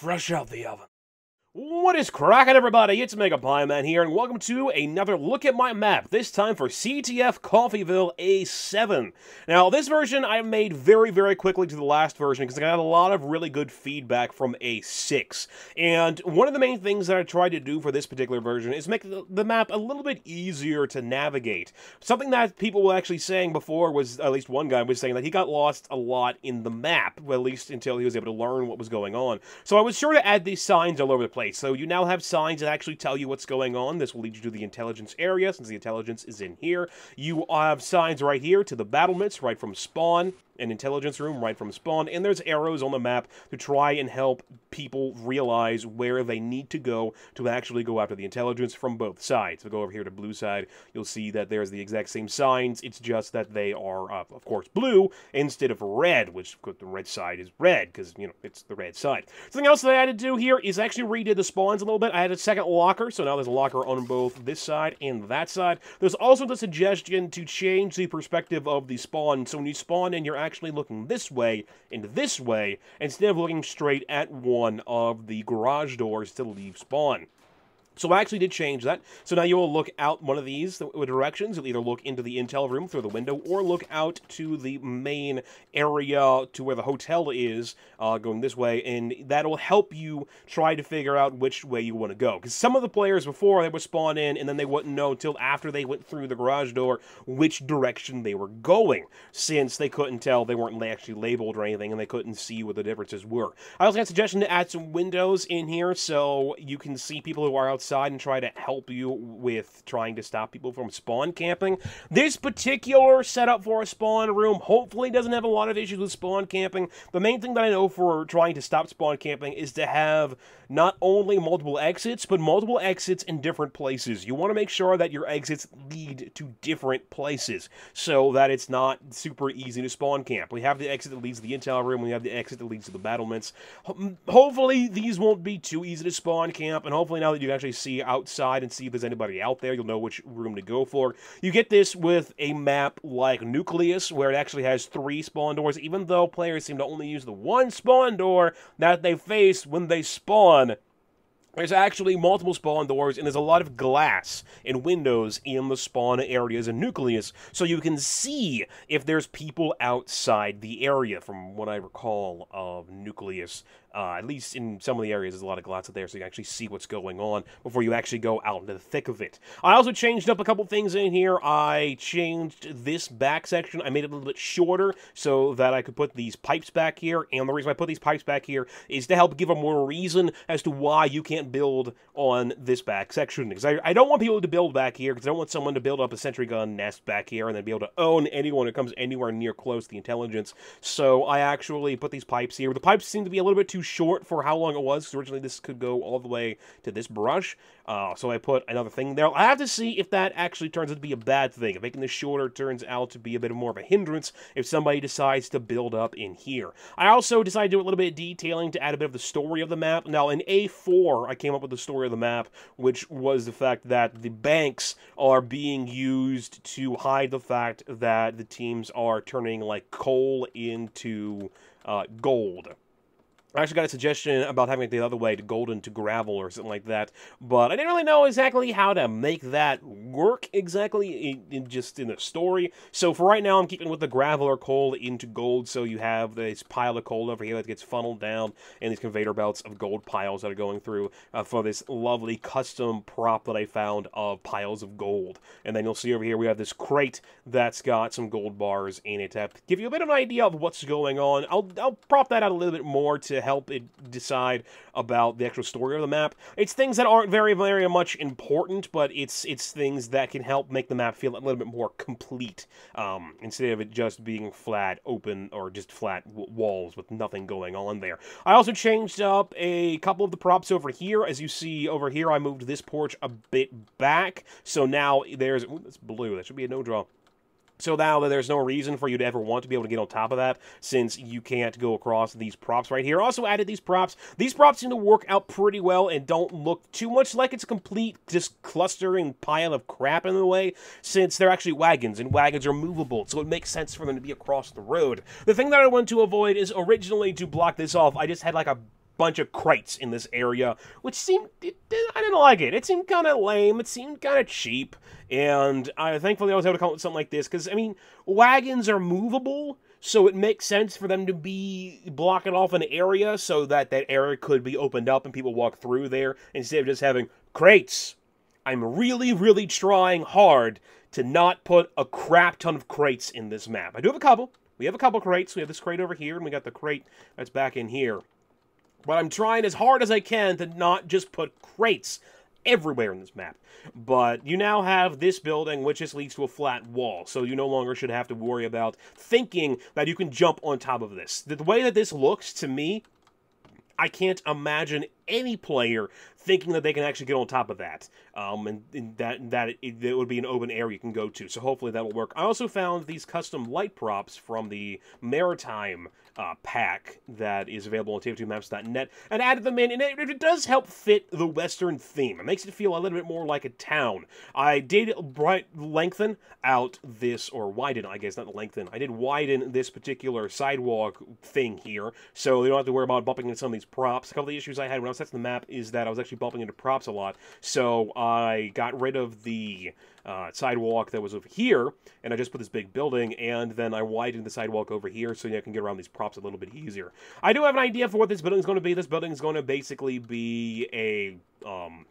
fresh out the oven. What is cracking, everybody? It's Mega Pie Man here, and welcome to another look at my map, this time for CTF Coffeeville A7. Now, this version I made very, very quickly to the last version, because I got a lot of really good feedback from A6. And one of the main things that I tried to do for this particular version is make the map a little bit easier to navigate. Something that people were actually saying before was, at least one guy was saying, that he got lost a lot in the map, at least until he was able to learn what was going on. So I was sure to add these signs all over the place place. So you now have signs that actually tell you what's going on. This will lead you to the intelligence area, since the intelligence is in here. You have signs right here to the battlements, right from spawn an intelligence room right from spawn, and there's arrows on the map to try and help people realize where they need to go to actually go after the intelligence from both sides. If go over here to blue side, you'll see that there's the exact same signs, it's just that they are, uh, of course, blue instead of red, which the red side is red, because, you know, it's the red side. Something else that I had to do here is actually redid the spawns a little bit. I had a second locker, so now there's a locker on both this side and that side. There's also the suggestion to change the perspective of the spawn, so when you spawn and you're actually actually looking this way and this way instead of looking straight at one of the garage doors to leave spawn. So I actually did change that. So now you will look out one of these uh, directions. You'll either look into the intel room through the window or look out to the main area to where the hotel is uh, going this way. And that'll help you try to figure out which way you want to go. Because some of the players before, they would spawn in and then they wouldn't know until after they went through the garage door which direction they were going. Since they couldn't tell, they weren't actually labeled or anything and they couldn't see what the differences were. I also got a suggestion to add some windows in here so you can see people who are outside side and try to help you with trying to stop people from spawn camping. This particular setup for a spawn room hopefully doesn't have a lot of issues with spawn camping. The main thing that I know for trying to stop spawn camping is to have not only multiple exits, but multiple exits in different places. You want to make sure that your exits lead to different places so that it's not super easy to spawn camp. We have the exit that leads to the intel room, we have the exit that leads to the battlements. Hopefully these won't be too easy to spawn camp, and hopefully now that you've actually see outside and see if there's anybody out there. You'll know which room to go for. You get this with a map like Nucleus, where it actually has three spawn doors, even though players seem to only use the one spawn door that they face when they spawn. There's actually multiple spawn doors, and there's a lot of glass and windows in the spawn areas and nucleus, so you can see if there's people outside the area, from what I recall of nucleus uh, at least in some of the areas, there's a lot of glass there, so you can actually see what's going on before you actually go out into the thick of it. I also changed up a couple things in here. I changed this back section. I made it a little bit shorter so that I could put these pipes back here, and the reason I put these pipes back here is to help give a more reason as to why you can't build on this back section, because I, I don't want people to build back here, because I don't want someone to build up a sentry gun nest back here and then be able to own anyone who comes anywhere near close to the intelligence, so I actually put these pipes here. The pipes seem to be a little bit too too short for how long it was, because originally this could go all the way to this brush. Uh, so I put another thing there. I have to see if that actually turns out to be a bad thing. If making this shorter turns out to be a bit more of a hindrance if somebody decides to build up in here. I also decided to do a little bit of detailing to add a bit of the story of the map. Now, in A4, I came up with the story of the map, which was the fact that the banks are being used to hide the fact that the teams are turning, like, coal into uh, gold. I actually got a suggestion about having it the other way, to golden to gravel or something like that, but I didn't really know exactly how to make that work exactly in, in just in the story. So for right now, I'm keeping with the gravel or coal into gold. So you have this pile of coal over here that gets funneled down and these conveyor belts of gold piles that are going through uh, for this lovely custom prop that I found of piles of gold. And then you'll see over here we have this crate that's got some gold bars in it to give you a bit of an idea of what's going on. I'll, I'll prop that out a little bit more to help it decide about the actual story of the map. It's things that aren't very, very much important, but it's it's things things that can help make the map feel a little bit more complete um, instead of it just being flat open or just flat walls with nothing going on there. I also changed up a couple of the props over here. As you see over here, I moved this porch a bit back. So now there's... Ooh, that's blue. That should be a no-draw. So now that there's no reason for you to ever want to be able to get on top of that since you can't go across these props right here. Also added these props. These props seem to work out pretty well and don't look too much like it's a complete just clustering pile of crap in the way since they're actually wagons and wagons are movable. So it makes sense for them to be across the road. The thing that I wanted to avoid is originally to block this off. I just had like a bunch of crates in this area, which seemed it, I didn't like it. It seemed kind of lame. It seemed kind of cheap, and I thankfully I was able to come up with something like this because I mean wagons are movable. So it makes sense for them to be blocking off an area so that that area could be opened up and people walk through there instead of just having crates. I'm really, really trying hard to not put a crap ton of crates in this map. I do have a couple. We have a couple crates. We have this crate over here, and we got the crate that's back in here. But I'm trying as hard as I can to not just put crates everywhere in this map. But you now have this building, which just leads to a flat wall, so you no longer should have to worry about thinking that you can jump on top of this. The way that this looks, to me, I can't imagine any player thinking that they can actually get on top of that. Um, and, and, that that it, it, would be an open area you can go to. So hopefully that will work. I also found these custom light props from the Maritime uh, pack that is available on tf2maps.net and added them in, and it, it, does help fit the Western theme. It makes it feel a little bit more like a town. I did bright, lengthen out this, or widen, I guess, not lengthen. I did widen this particular sidewalk thing here, so you don't have to worry about bumping into some of these props. A couple of the issues I had when I was sets the map is that I was actually bumping into props a lot. So I got rid of the uh, sidewalk that was over here, and I just put this big building, and then I widened the sidewalk over here so I can get around these props a little bit easier. I do have an idea for what this building is going to be. This building is going to basically be a... Um,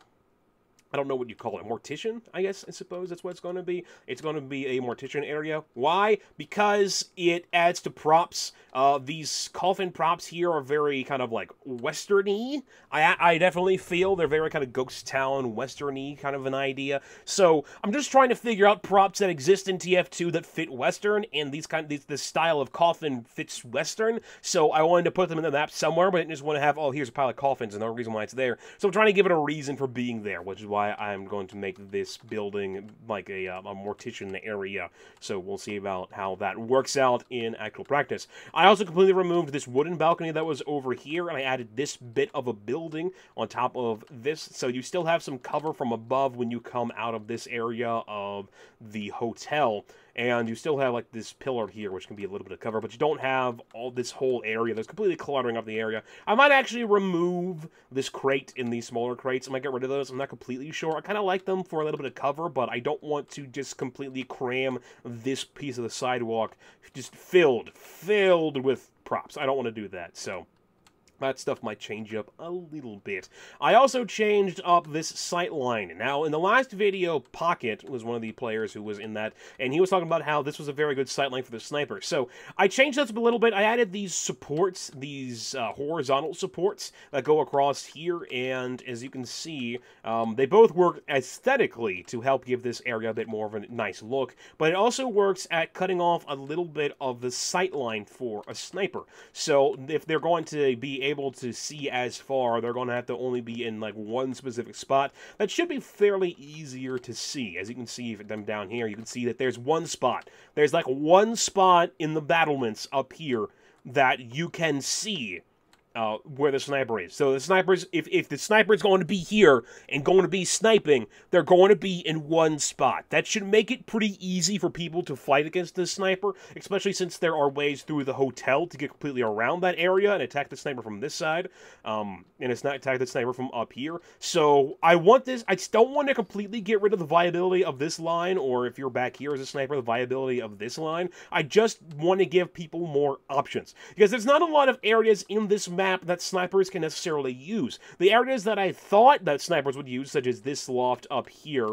I don't know what you call it, mortician, I guess, I suppose that's what it's going to be. It's going to be a mortician area. Why? Because it adds to props. Uh, these coffin props here are very kind of like westerny. I, I definitely feel they're very kind of ghost town, westerny kind of an idea. So I'm just trying to figure out props that exist in TF2 that fit western, and these kind these, this style of coffin fits western. So I wanted to put them in the map somewhere, but I just want to have, oh, here's a pile of coffins, and the reason why it's there. So I'm trying to give it a reason for being there, which is why why I'm going to make this building like a, uh, a mortician area. So we'll see about how that works out in actual practice. I also completely removed this wooden balcony that was over here, and I added this bit of a building on top of this. So you still have some cover from above when you come out of this area of the hotel and you still have like this pillar here, which can be a little bit of cover, but you don't have all this whole area that's completely cluttering up the area. I might actually remove this crate in these smaller crates. I might get rid of those. I'm not completely sure. I kind of like them for a little bit of cover, but I don't want to just completely cram this piece of the sidewalk just filled, filled with props. I don't want to do that, so... That stuff might change up a little bit. I also changed up this sight line. Now, in the last video, Pocket was one of the players who was in that, and he was talking about how this was a very good sight line for the sniper. So, I changed that up a little bit. I added these supports, these uh, horizontal supports that go across here, and as you can see, um, they both work aesthetically to help give this area a bit more of a nice look, but it also works at cutting off a little bit of the sight line for a sniper. So, if they're going to be able to see as far, they're going to have to only be in like one specific spot. That should be fairly easier to see. As you can see them down here, you can see that there's one spot. There's like one spot in the battlements up here that you can see uh, where the sniper is. So the snipers, if, if the sniper is going to be here and going to be sniping, they're going to be in one spot. That should make it pretty easy for people to fight against the sniper, especially since there are ways through the hotel to get completely around that area and attack the sniper from this side, um, and it's not attack the sniper from up here. So I want this, I don't want to completely get rid of the viability of this line, or if you're back here as a sniper, the viability of this line. I just want to give people more options, because there's not a lot of areas in this map map that snipers can necessarily use. The areas that I thought that snipers would use, such as this loft up here,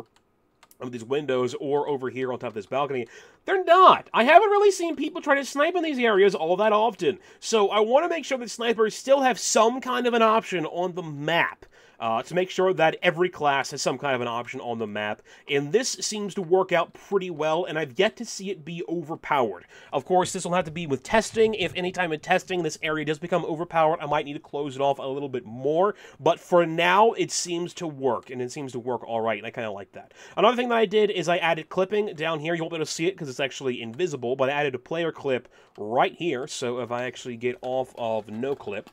of these windows or over here on top of this balcony. They're not. I haven't really seen people try to snipe in these areas all that often. So I want to make sure that snipers still have some kind of an option on the map uh, to make sure that every class has some kind of an option on the map, and this seems to work out pretty well, and I've yet to see it be overpowered. Of course, this will have to be with testing. If any time in testing this area does become overpowered, I might need to close it off a little bit more, but for now, it seems to work, and it seems to work all right, and I kind of like that. Another thing that I did is I added clipping down here. You won't be able to see it because it's actually invisible, but I added a player clip right here, so if I actually get off of no clip,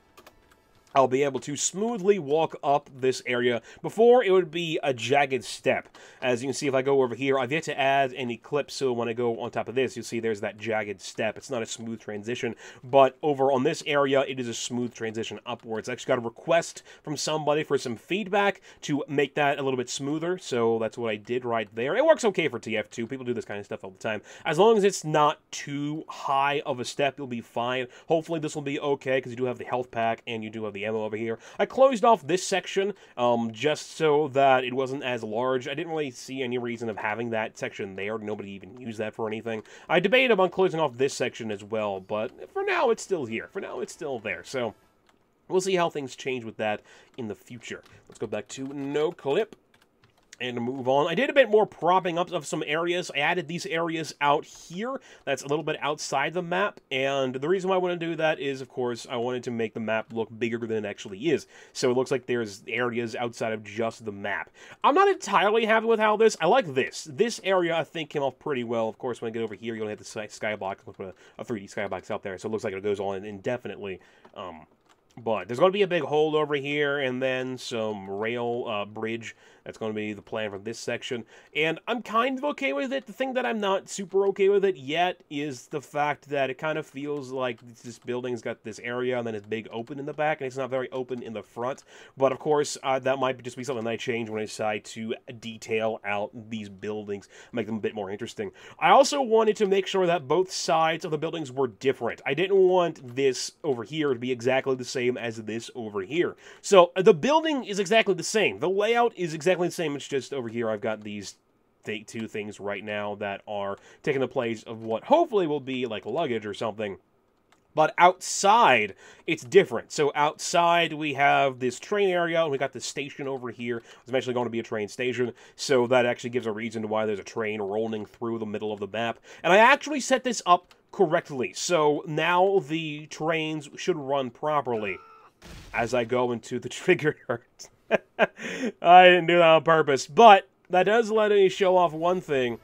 I'll be able to smoothly walk up this area. Before, it would be a jagged step. As you can see, if I go over here, I've yet to add any clips, so when I go on top of this, you'll see there's that jagged step. It's not a smooth transition, but over on this area, it is a smooth transition upwards. I actually got a request from somebody for some feedback to make that a little bit smoother, so that's what I did right there. It works okay for TF2. People do this kind of stuff all the time. As long as it's not too high of a step, you'll be fine. Hopefully, this will be okay, because you do have the health pack, and you do have the ammo over here. I closed off this section um, just so that it wasn't as large. I didn't really see any reason of having that section there. Nobody even used that for anything. I debated about closing off this section as well, but for now it's still here. For now it's still there, so... We'll see how things change with that in the future. Let's go back to no clip and move on. I did a bit more propping up of some areas. I added these areas out here that's a little bit outside the map, and the reason why I want to do that is, of course, I wanted to make the map look bigger than it actually is, so it looks like there's areas outside of just the map. I'm not entirely happy with how this, I like this. This area, I think, came off pretty well. Of course, when I get over here, you'll have the skybox, i put a, a 3D skybox out there, so it looks like it goes on indefinitely. Um, but there's going to be a big hole over here and then some rail uh, bridge. That's going to be the plan for this section. And I'm kind of okay with it. The thing that I'm not super okay with it yet is the fact that it kind of feels like this building's got this area and then it's big open in the back and it's not very open in the front. But of course, uh, that might just be something that I change when I decide to detail out these buildings, make them a bit more interesting. I also wanted to make sure that both sides of the buildings were different. I didn't want this over here to be exactly the same same as this over here. So uh, the building is exactly the same. The layout is exactly the same. It's just over here I've got these two things right now that are taking the place of what hopefully will be like luggage or something. But outside, it's different. So outside, we have this train area, and we got this station over here. It's eventually going to be a train station, so that actually gives a reason why there's a train rolling through the middle of the map. And I actually set this up correctly. So now the trains should run properly as I go into the trigger hurt. I didn't do that on purpose, but that does let me show off one thing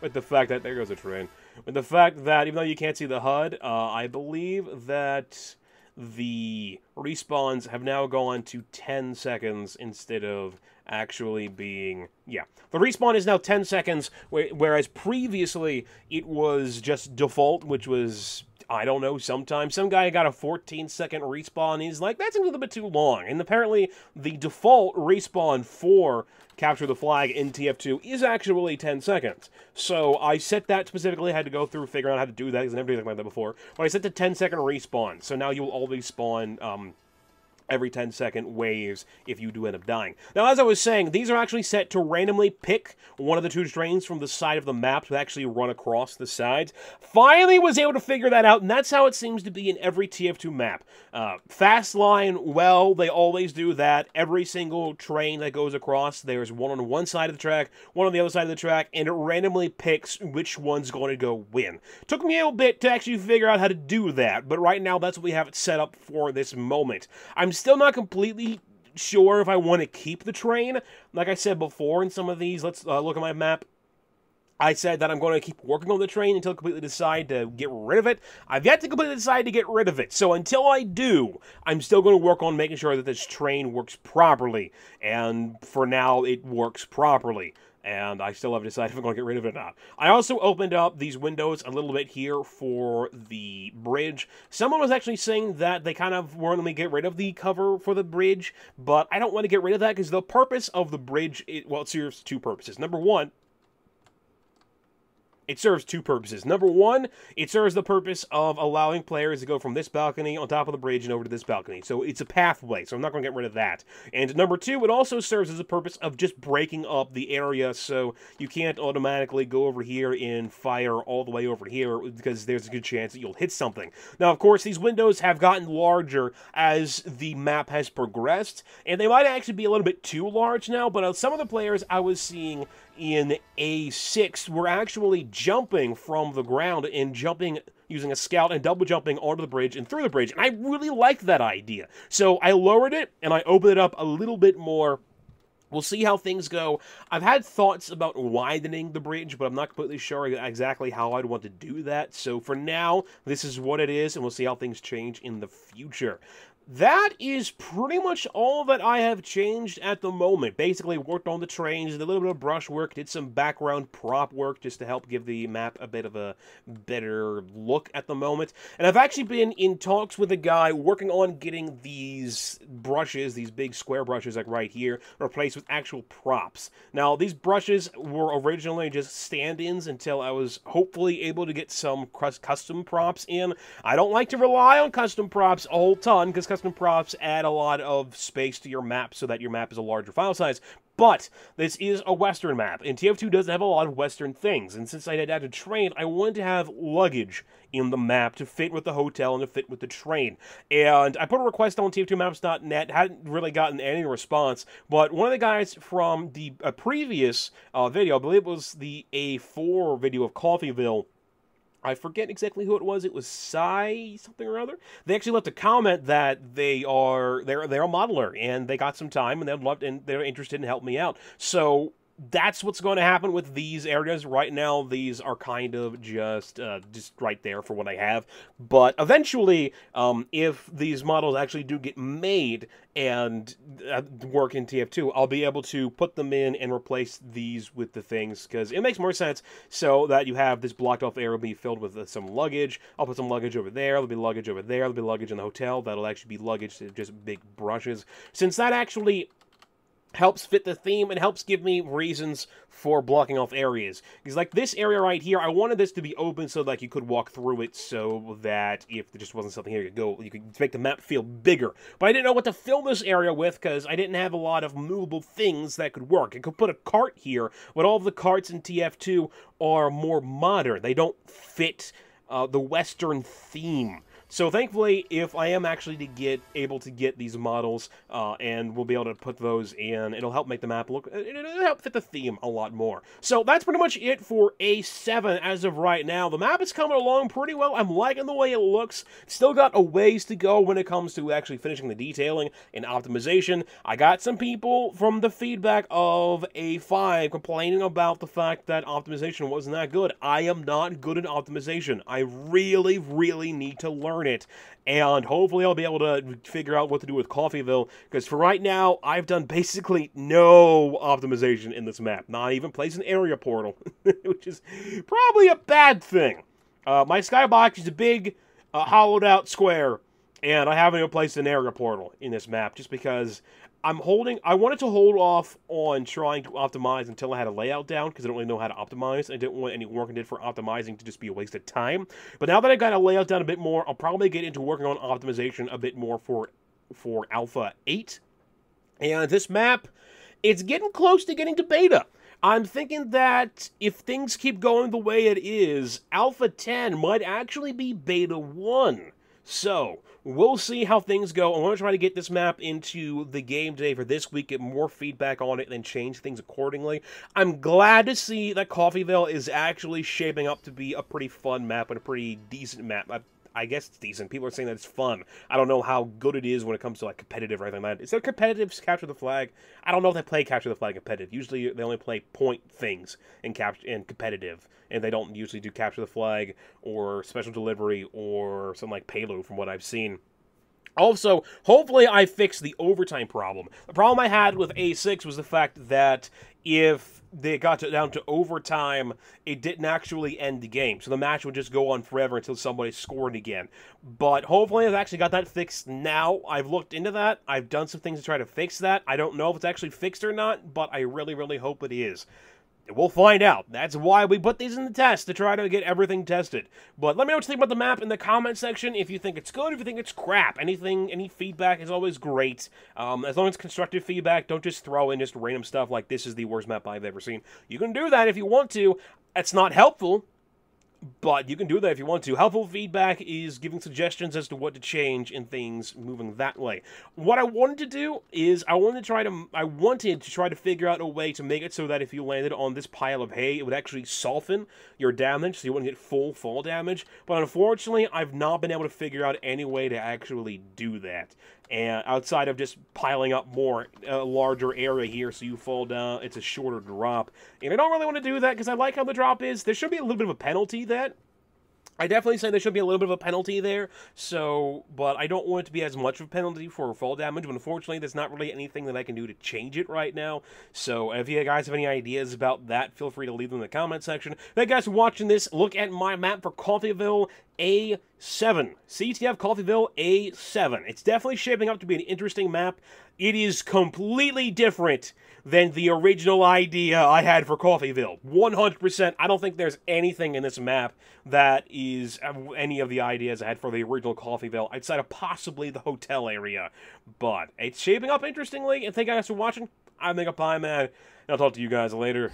with the fact that there goes a train. With the fact that even though you can't see the HUD, uh, I believe that the respawns have now gone to 10 seconds instead of actually being yeah the respawn is now 10 seconds whereas previously it was just default which was I don't know, sometimes some guy got a 14 second respawn and he's like, that's a little bit too long. And apparently the default respawn for capture the flag in TF2 is actually 10 seconds. So I set that specifically, I had to go through figuring out how to do that because I never did anything like that before. But I set the 10 second respawn, so now you will always spawn um, every 10 second waves if you do end up dying. Now, as I was saying, these are actually set to randomly pick one of the two drains from the side of the map to actually run across the sides. Finally was able to figure that out, and that's how it seems to be in every TF2 map. Uh, fast line, well, they always do that. Every single train that goes across, there's one on one side of the track, one on the other side of the track, and it randomly picks which one's going to go win. Took me a little bit to actually figure out how to do that, but right now that's what we have it set up for this moment. I'm still not completely sure if I want to keep the train. Like I said before in some of these, let's uh, look at my map. I said that I'm going to keep working on the train until I completely decide to get rid of it. I've yet to completely decide to get rid of it, so until I do, I'm still going to work on making sure that this train works properly. And for now, it works properly and I still haven't decided if I'm going to get rid of it or not. I also opened up these windows a little bit here for the bridge. Someone was actually saying that they kind of wanted me to get rid of the cover for the bridge, but I don't want to get rid of that because the purpose of the bridge, it, well, it serves two purposes. Number one, it serves two purposes. Number one, it serves the purpose of allowing players to go from this balcony on top of the bridge and over to this balcony. So it's a pathway, so I'm not going to get rid of that. And number two, it also serves as a purpose of just breaking up the area so you can't automatically go over here and fire all the way over here because there's a good chance that you'll hit something. Now, of course, these windows have gotten larger as the map has progressed, and they might actually be a little bit too large now, but uh, some of the players I was seeing in A6 were actually jumping from the ground and jumping using a scout and double jumping onto the bridge and through the bridge. And I really liked that idea. So I lowered it and I opened it up a little bit more. We'll see how things go. I've had thoughts about widening the bridge, but I'm not completely sure exactly how I'd want to do that. So for now, this is what it is, and we'll see how things change in the future that is pretty much all that I have changed at the moment. Basically worked on the trains, did a little bit of brush work, did some background prop work just to help give the map a bit of a better look at the moment. And I've actually been in talks with a guy working on getting these brushes, these big square brushes like right here, replaced with actual props. Now, these brushes were originally just stand-ins until I was hopefully able to get some custom props in. I don't like to rely on custom props a whole ton because custom props add a lot of space to your map so that your map is a larger file size, but this is a Western map, and TF2 does have a lot of Western things, and since I had to train, I wanted to have luggage in the map to fit with the hotel and to fit with the train. And I put a request on TF2maps.net, hadn't really gotten any response, but one of the guys from the uh, previous uh, video, I believe it was the A4 video of Coffeeville, I forget exactly who it was. It was Psy something or other. They actually left a comment that they are they're they're a modeler and they got some time and they'd love and they're interested in helping me out. So that's what's going to happen with these areas right now. These are kind of just uh, just right there for what I have. But eventually, um, if these models actually do get made and uh, work in TF2, I'll be able to put them in and replace these with the things because it makes more sense so that you have this blocked off area be filled with uh, some luggage. I'll put some luggage over there. There'll be luggage over there. There'll be luggage in the hotel. That'll actually be luggage, just big brushes. Since that actually helps fit the theme and helps give me reasons for blocking off areas. Because, like, this area right here, I wanted this to be open so, like, you could walk through it so that if there just wasn't something here, you could go, you could make the map feel bigger. But I didn't know what to fill this area with because I didn't have a lot of movable things that could work. I could put a cart here, but all of the carts in TF2 are more modern. They don't fit uh, the Western theme. So thankfully, if I am actually to get able to get these models uh, and we'll be able to put those in, it'll help make the map look, it'll help fit the theme a lot more. So that's pretty much it for A7 as of right now. The map is coming along pretty well. I'm liking the way it looks. Still got a ways to go when it comes to actually finishing the detailing and optimization. I got some people from the feedback of A5 complaining about the fact that optimization wasn't that good. I am not good at optimization. I really, really need to learn it, and hopefully I'll be able to figure out what to do with Coffeeville, because for right now, I've done basically no optimization in this map, not even place an area portal, which is probably a bad thing. Uh, my skybox is a big, uh, hollowed-out square, and I haven't even placed an area portal in this map, just because I'm holding. I wanted to hold off on trying to optimize until I had a layout down because I don't really know how to optimize. I didn't want any work I did for optimizing to just be a waste of time. But now that I've got a layout down a bit more, I'll probably get into working on optimization a bit more for for Alpha 8. And this map, it's getting close to getting to beta. I'm thinking that if things keep going the way it is, Alpha 10 might actually be Beta 1. So, we'll see how things go. I'm going to try to get this map into the game today for this week, get more feedback on it, and change things accordingly. I'm glad to see that Coffeeville is actually shaping up to be a pretty fun map and a pretty decent map. I I guess it's decent. People are saying that it's fun. I don't know how good it is when it comes to like competitive or anything like that. Is there competitive capture the flag? I don't know if they play capture the flag competitive. Usually they only play point things in capture in competitive, and they don't usually do capture the flag or special delivery or something like payload from what I've seen. Also, hopefully I fixed the overtime problem. The problem I had with A6 was the fact that if they got to, down to overtime, it didn't actually end the game. So the match would just go on forever until somebody scored again. But hopefully I've actually got that fixed now. I've looked into that. I've done some things to try to fix that. I don't know if it's actually fixed or not, but I really, really hope it is. We'll find out. That's why we put these in the test, to try to get everything tested. But let me know what you think about the map in the comment section, if you think it's good, if you think it's crap. Anything, any feedback is always great. Um, as long as constructive feedback, don't just throw in just random stuff like, this is the worst map I've ever seen. You can do that if you want to. It's not helpful, but you can do that if you want to. Helpful feedback is giving suggestions as to what to change in things moving that way. What I wanted to do is I wanted to try to I wanted to try to figure out a way to make it so that if you landed on this pile of hay, it would actually soften your damage so you wouldn't get full fall damage. But unfortunately, I've not been able to figure out any way to actually do that and outside of just piling up more a larger area here so you fall down it's a shorter drop and i don't really want to do that because i like how the drop is there should be a little bit of a penalty that I definitely say there should be a little bit of a penalty there, so, but I don't want it to be as much of a penalty for fall damage, but unfortunately there's not really anything that I can do to change it right now, so if you guys have any ideas about that, feel free to leave them in the comment section. Thank you guys for watching this, look at my map for Coffeeville A7, CTF Coffeeville A7. It's definitely shaping up to be an interesting map. It is completely different than the original idea I had for Coffeeville. 100%. I don't think there's anything in this map that is any of the ideas I had for the original Coffeeville outside of possibly the hotel area. But it's shaping up interestingly, and thank you guys for watching. I'm Mega Pie Man, and I'll talk to you guys later.